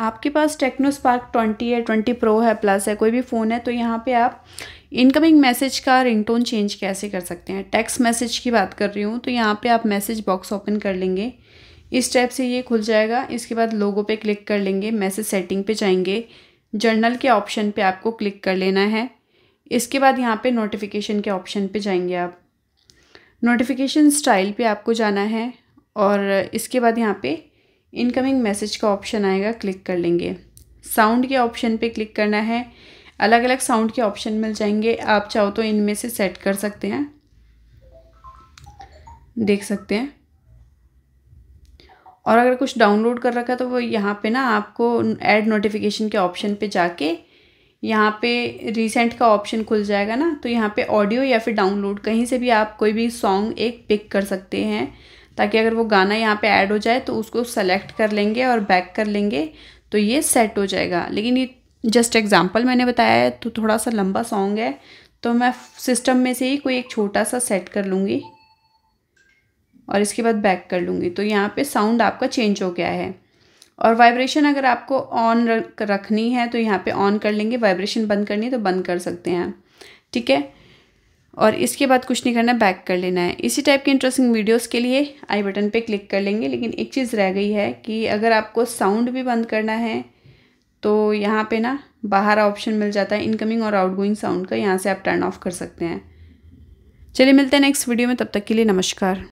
आपके पास Tecno Spark twenty है ट्वेंटी प्रो है प्लस है कोई भी फ़ोन है तो यहाँ पे आप इनकमिंग मैसेज का रिंगटोन चेंज कैसे कर सकते हैं टेक्स्ट मैसेज की बात कर रही हूँ तो यहाँ पे आप मैसेज बॉक्स ओपन कर लेंगे इस टाइप से ये खुल जाएगा इसके बाद लोगो पे क्लिक कर लेंगे मैसेज सेटिंग पे जाएंगे जर्नल के ऑप्शन पर आपको क्लिक कर लेना है इसके बाद यहाँ पर नोटिफिकेशन के ऑप्शन पर जाएंगे आप नोटिफिकेशन स्टाइल पर आपको जाना है और इसके बाद यहाँ पर इनकमिंग मैसेज का ऑप्शन आएगा क्लिक कर लेंगे साउंड के ऑप्शन पे क्लिक करना है अलग अलग साउंड के ऑप्शन मिल जाएंगे आप चाहो तो इनमें से सेट कर सकते हैं देख सकते हैं और अगर कुछ डाउनलोड कर रखा है तो वो यहाँ पे ना आपको ऐड नोटिफिकेशन के ऑप्शन पे जाके यहाँ पे रिसेंट का ऑप्शन खुल जाएगा ना तो यहाँ पे ऑडियो या फिर डाउनलोड कहीं से भी आप कोई भी सॉन्ग एक पिक कर सकते हैं ताकि अगर वो गाना यहाँ पे ऐड हो जाए तो उसको सेलेक्ट कर लेंगे और बैक कर लेंगे तो ये सेट हो जाएगा लेकिन ये जस्ट एग्ज़ाम्पल मैंने बताया है तो थोड़ा सा लंबा सॉन्ग है तो मैं सिस्टम में से ही कोई एक छोटा सा सेट कर लूँगी और इसके बाद बैक कर लूँगी तो यहाँ पर साउंड आपका चेंज हो गया है और वाइब्रेशन अगर आपको ऑन रखनी है तो यहाँ पे ऑन कर लेंगे वाइब्रेशन बंद करनी है तो बंद कर सकते हैं ठीक है और इसके बाद कुछ नहीं करना बैक कर लेना है इसी टाइप के इंटरेस्टिंग वीडियोस के लिए आई बटन पे क्लिक कर लेंगे लेकिन एक चीज़ रह गई है कि अगर आपको साउंड भी बंद करना है तो यहाँ पे ना बाहर ऑप्शन मिल जाता है इनकमिंग और आउटगोइंग साउंड का यहाँ से आप टर्न ऑफ कर सकते हैं चलिए मिलते हैं नेक्स्ट वीडियो में तब तक के लिए नमस्कार